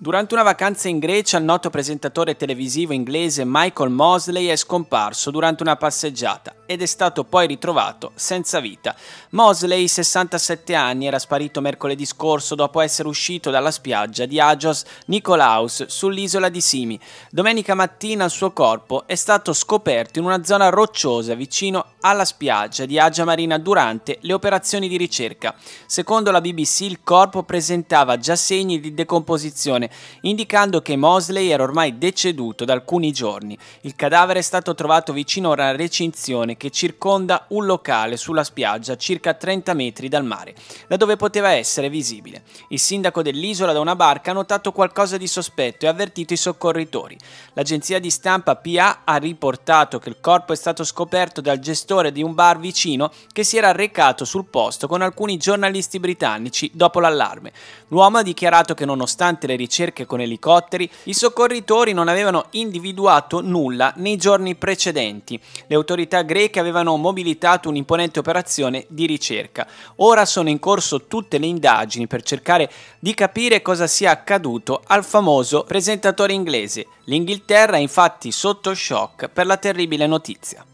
Durante una vacanza in Grecia, il noto presentatore televisivo inglese Michael Mosley è scomparso durante una passeggiata ed è stato poi ritrovato senza vita. Mosley, 67 anni, era sparito mercoledì scorso dopo essere uscito dalla spiaggia di Agios Nikolaus sull'isola di Simi. Domenica mattina il suo corpo è stato scoperto in una zona rocciosa vicino alla spiaggia di Agia Marina durante le operazioni di ricerca. Secondo la BBC il corpo presentava già segni di decomposizione indicando che Mosley era ormai deceduto da alcuni giorni. Il cadavere è stato trovato vicino a una recinzione che circonda un locale sulla spiaggia circa 30 metri dal mare, da dove poteva essere visibile. Il sindaco dell'isola da una barca ha notato qualcosa di sospetto e ha avvertito i soccorritori. L'agenzia di stampa PA ha riportato che il corpo è stato scoperto dal gestore di un bar vicino che si era recato sul posto con alcuni giornalisti britannici dopo l'allarme. L'uomo ha dichiarato che nonostante le ricerche ricerche con elicotteri, i soccorritori non avevano individuato nulla nei giorni precedenti. Le autorità greche avevano mobilitato un'imponente operazione di ricerca. Ora sono in corso tutte le indagini per cercare di capire cosa sia accaduto al famoso presentatore inglese. L'Inghilterra è infatti sotto shock per la terribile notizia.